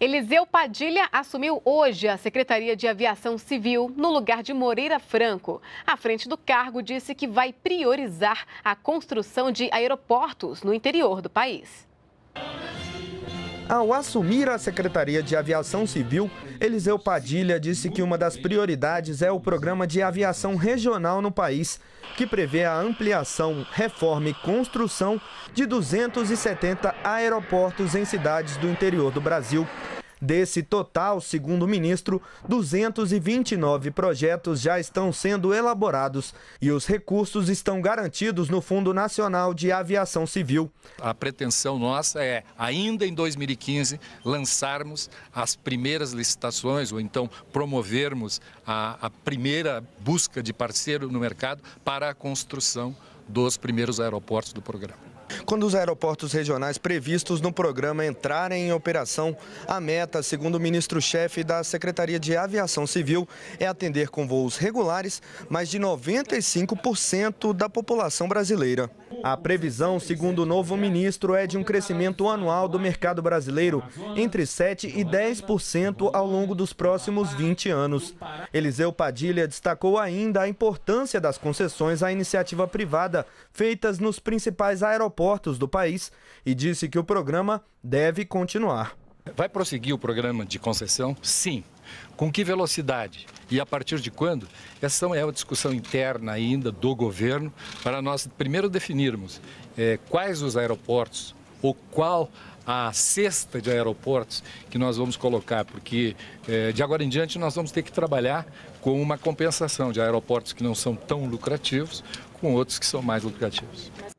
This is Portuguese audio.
Eliseu Padilha assumiu hoje a Secretaria de Aviação Civil no lugar de Moreira Franco. À frente do cargo disse que vai priorizar a construção de aeroportos no interior do país. Ao assumir a Secretaria de Aviação Civil, Eliseu Padilha disse que uma das prioridades é o programa de aviação regional no país, que prevê a ampliação, reforma e construção de 270 aeroportos em cidades do interior do Brasil. Desse total, segundo o ministro, 229 projetos já estão sendo elaborados e os recursos estão garantidos no Fundo Nacional de Aviação Civil. A pretensão nossa é, ainda em 2015, lançarmos as primeiras licitações ou então promovermos a, a primeira busca de parceiro no mercado para a construção dos primeiros aeroportos do programa. Quando os aeroportos regionais previstos no programa entrarem em operação, a meta, segundo o ministro-chefe da Secretaria de Aviação Civil, é atender com voos regulares mais de 95% da população brasileira. A previsão, segundo o novo ministro, é de um crescimento anual do mercado brasileiro entre 7% e 10% ao longo dos próximos 20 anos. Eliseu Padilha destacou ainda a importância das concessões à iniciativa privada feitas nos principais aeroportos do país e disse que o programa deve continuar. Vai prosseguir o programa de concessão? Sim. Com que velocidade? e a partir de quando? Essa é uma discussão interna ainda do governo para nós primeiro definirmos é, quais os aeroportos ou qual a cesta de aeroportos que nós vamos colocar, porque é, de agora em diante nós vamos ter que trabalhar com uma compensação de aeroportos que não são tão lucrativos com outros que são mais lucrativos.